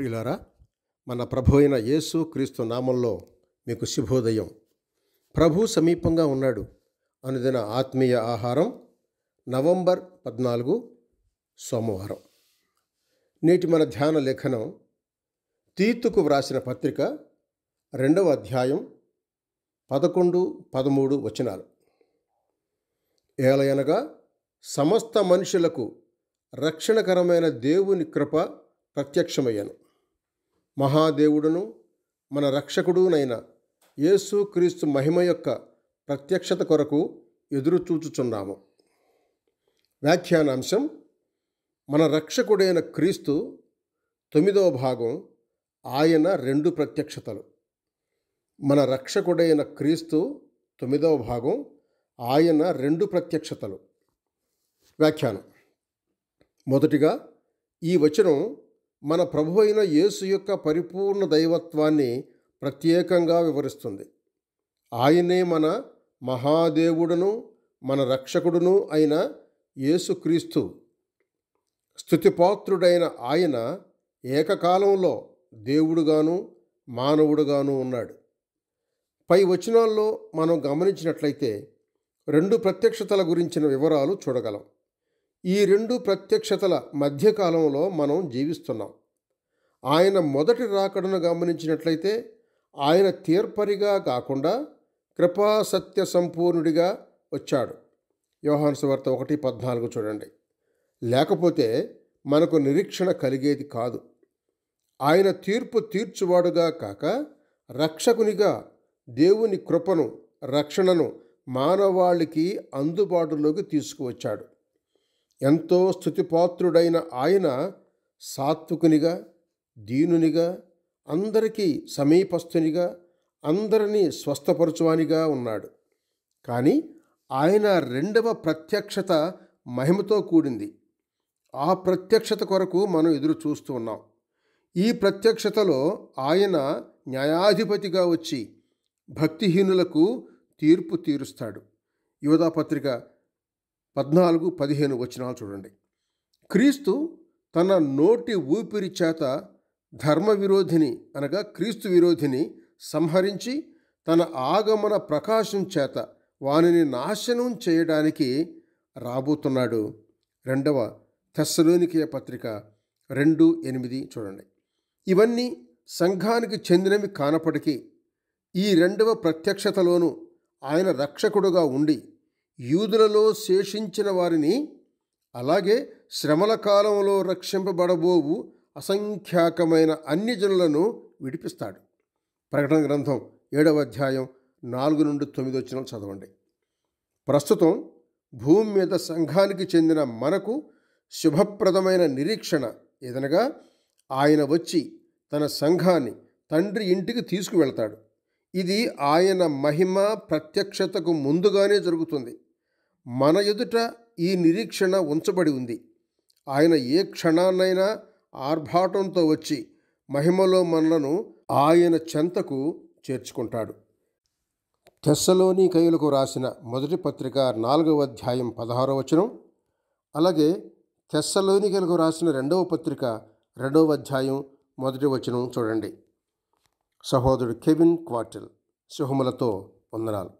ప్రియులారా మన ప్రభు అయిన యేసు క్రీస్తు నామంలో మీకు శుభోదయం ప్రభు సమీపంగా ఉన్నాడు అనుదిన ఆత్మీయ ఆహారం నవంబర్ పద్నాలుగు సోమవారం నేటి మన ధ్యాన లేఖనం తీర్తుకు వ్రాసిన పత్రిక రెండవ అధ్యాయం పదకొండు పదమూడు వచనాలు ఏలయనగా సమస్త మనుషులకు రక్షణకరమైన దేవుని కృప ప్రత్యక్షమయ్యను మహాదేవుడును మన రక్షకుడునైన యేసుక్రీస్తు మహిమ యొక్క ప్రత్యక్షత కొరకు ఎదురుచూచుచున్నాము వ్యాఖ్యానాంశం మన రక్షకుడైన క్రీస్తు తొమ్మిదవ భాగం ఆయన రెండు ప్రత్యక్షతలు మన రక్షకుడైన క్రీస్తు తొమ్మిదవ భాగం ఆయన రెండు ప్రత్యక్షతలు వ్యాఖ్యానం మొదటిగా ఈ వచనం మన ప్రభు అయిన యేసు యొక్క పరిపూర్ణ దైవత్వాన్ని ప్రత్యేకంగా వివరిస్తుంది ఆయనే మన మహాదేవుడును మన రక్షకుడును అయిన యేసుక్రీస్తు స్థుతిపాత్రుడైన ఆయన ఏకకాలంలో దేవుడుగాను మానవుడుగాను ఉన్నాడు పై వచనాల్లో మనం గమనించినట్లయితే రెండు ప్రత్యక్షతల గురించిన వివరాలు చూడగలం ఈ రెండు ప్రత్యక్షతల మధ్యకాలంలో మనం జీవిస్తున్నాం ఆయన మొదటి రాకడను గమనించినట్లయితే ఆయన తీర్పరిగా కాకుండా కృపా సత్య సంపూర్ణుడిగా వచ్చాడు యోహాన్సువార్త ఒకటి పద్నాలుగు చూడండి లేకపోతే మనకు నిరీక్షణ కలిగేది కాదు ఆయన తీర్పు తీర్చువాడుగా కాక రక్షకునిగా దేవుని కృపను రక్షణను మానవాళికి అందుబాటులోకి తీసుకువచ్చాడు ఎంతో స్థుతిపాత్రుడైన ఆయన సాత్వికునిగా దీనునిగా అందరికీ సమీపస్థునిగా అందరినీ స్వస్థపరచువానిగా ఉన్నాడు కానీ ఆయన రెండవ ప్రత్యక్షత మహిమతో కూడింది ఆ ప్రత్యక్షత కొరకు మనం ఎదురు చూస్తూ ఉన్నాం ఈ ప్రత్యక్షతలో ఆయన న్యాయాధిపతిగా వచ్చి భక్తిహీనులకు తీర్పు తీరుస్తాడు యువతాపత్రిక పద్నాలుగు పదిహేను వచనాలు చూడండి క్రీస్తు తన నోటి ఊపిరి చేత ధర్మ విరోధిని అనగా క్రీస్తు విరోధిని సంహరించి తన ఆగమన ప్రకాశం చేత వానిని నాశనం చేయడానికి రాబోతున్నాడు రెండవ తెస్సలోనికే పత్రిక రెండు ఎనిమిది చూడండి ఇవన్నీ సంఘానికి చెందినవి కానప్పటికీ ఈ రెండవ ప్రత్యక్షతలోనూ ఆయన రక్షకుడుగా ఉండి యూదులలో శేషించిన వారిని అలాగే శ్రమల కాలంలో రక్షింపబడబోవు అసంఖ్యాకమైన అన్ని జనులను విడిపిస్తాడు ప్రకటన గ్రంథం ఏడవ అధ్యాయం నాలుగు నుండి తొమ్మిది వచ్చిన చదవండి ప్రస్తుతం భూమి మీద సంఘానికి చెందిన మనకు శుభప్రదమైన నిరీక్షణ ఏదనగా ఆయన వచ్చి తన సంఘాన్ని తండ్రి ఇంటికి తీసుకువెళ్తాడు ఇది ఆయన మహిమ ప్రత్యక్షతకు ముందుగానే జరుగుతుంది మన ఎదుట ఈ నిరీక్షణ ఉంచబడి ఉంది ఆయన ఏ క్షణాన్నైనా ఆర్భాటంతో వచ్చి మహిమలో మనలను ఆయన చెంతకు చేర్చుకుంటాడు తెస్సలోని కయులకు రాసిన మొదటి పత్రిక నాలుగవ అధ్యాయం పదహారో వచనం అలాగే తెస్సలోని కయులకు రాసిన రెండవ పత్రిక రెండవ అధ్యాయం మొదటి వచనం చూడండి సహోదరుడు కెవిన్ క్వార్టిల్ సుహములతో వందనాలు